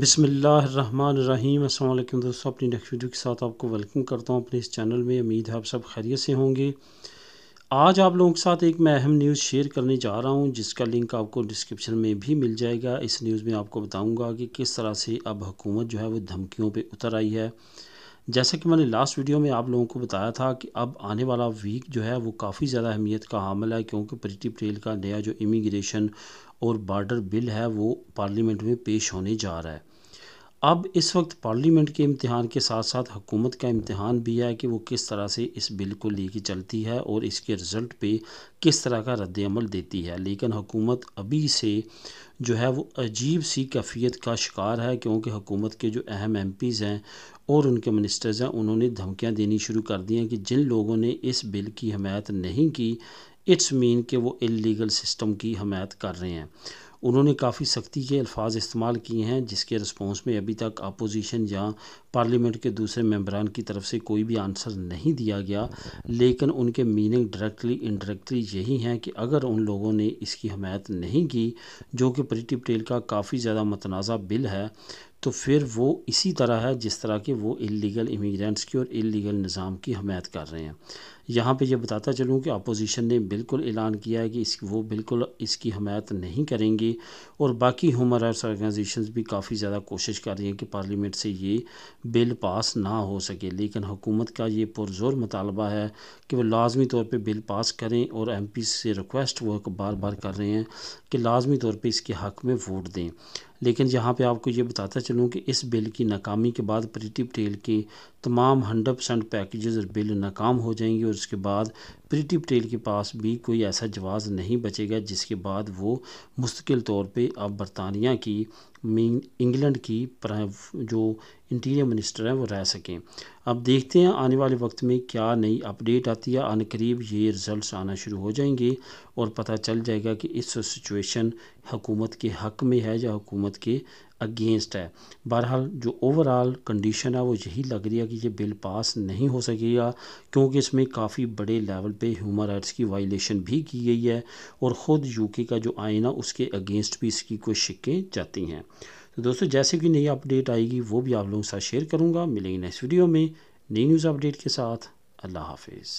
बिसमीम अल्लाम दोस्तों अपनी नेक्स्ट वीडियो के साथ आपको वेलकम करता हूँ अपने इस चैनल में उम्मीद है आप सब खैरियत से होंगे आज आप लोगों के साथ एक मैं अहम न्यूज़ शेयर करने जा रहा हूँ जिसका लिंक आपको डिस्क्रिप्शन में भी मिल जाएगा इस न्यूज़ में आपको बताऊँगा कि किस तरह से अब हुकूमत जो है वो धमकियों पर उतर आई है जैसा कि मैंने लास्ट वीडियो में आप लोगों को बताया था कि अब आने वाला वीक जो है वो काफ़ी ज़्यादा अहमियत का हामल है क्योंकि प्रीति पटेल का नया जो इमिग्रेशन और बार्डर बिल है वो पार्लियामेंट में पेश होने जा रहा है अब इस वक्त पार्लियामेंट के इम्तहान के साथ साथ हुकूमत का इम्तहान भी है कि वो किस तरह से इस बिल को लेके चलती है और इसके रिज़ल्ट पे किस तरह का रद्दमल देती है लेकिन हुकूमत अभी से जो है वो अजीब सी कैफियत का शिकार है क्योंकि हुकूमत के जो अहम एम हैं और उनके मिनिस्टर्स हैं उन्होंने धमकियाँ देनी शुरू कर दी हैं कि जिन लोगों ने इस बिल की हमायत नहीं की इट्स मीन कि वो इलीगल सिस्टम की हमायत कर रहे हैं उन्होंने काफ़ी सख्ती के अल्फाज इस्तेमाल किए हैं जिसके रिस्पॉन्स में अभी तक अपोजिशन या पार्लियामेंट के दूसरे मेम्बरान की तरफ से कोई भी आंसर नहीं दिया गया लेकिन उनके मीनिंग डायरेक्टली इनडायरेक्टली यही हैं कि अगर उन लोगों ने इसकी हमायत नहीं की जो कि प्रति पटेल का काफ़ी ज़्यादा मतनाज़ा बिल है तो फिर वो इसी तरह है जिस तरह के वो इलीगल इमिग्रेंट्स की और इलीगल निज़ाम की हमायत कर रहे हैं यहाँ पे ये बताता चलूँ कि अपोजिशन ने बिल्कुल ऐलान किया है कि इस वो बिल्कुल इसकी हमायत नहीं करेंगी और बाकी ह्यूमन राइट्स ऑर्गेनाइजेशन भी काफ़ी ज़्यादा कोशिश कर रही हैं कि पार्लियामेंट से ये बिल पास ना हो सके लेकिन हुकूमत का ये पुरजोर मुतालबा है कि वह लाजमी तौर पर बिल पास करें और एम पी से रिक्वेस्ट वो बार बार कर रहे हैं कि लाजमी तौर पर इसके हक़ में वोट दें लेकिन यहाँ पे आपको ये बताता चलूँ कि इस बिल की नाकामी के बाद प्रीटी पटेल के तमाम हंड्रेड परसेंट पैकेजेज़ और बिल नाकाम हो जाएंगे और उसके बाद प्रीटी पटेल के पास भी कोई ऐसा जवाब नहीं बचेगा जिसके बाद वो मुस्तकिल तौर पर अब बरतानिया की इंग्लैंड की जो इंटीरियर मिनिस्टर हैं वो रह सकें अब देखते हैं आने वाले वक्त में क्या नई अपडेट आती है आने करीब ये रिज़ल्ट आना शुरू हो जाएंगे और पता चल जाएगा कि इस सिचुएशन हुकूमत के हक में है या हुकूमत के अगेंस्ट है बहरहाल जो ओवरऑल कंडीशन है वो यही लग रही है कि ये बिल पास नहीं हो सकेगा क्योंकि इसमें काफ़ी बड़े लेवल पे ह्यूमन राइट्स की वायलेशन भी की गई है और ख़ुद यूके का जो आईना उसके अगेंस्ट भी इसकी कोई शिक्के जाती हैं तो दोस्तों जैसे कि नई अपडेट आएगी वो भी आप लोगों के साथ शेयर करूँगा मिलेंगे नेक्स्ट वीडियो में नई न्यूज़ अपडेट के साथ अल्लाह हाफिज़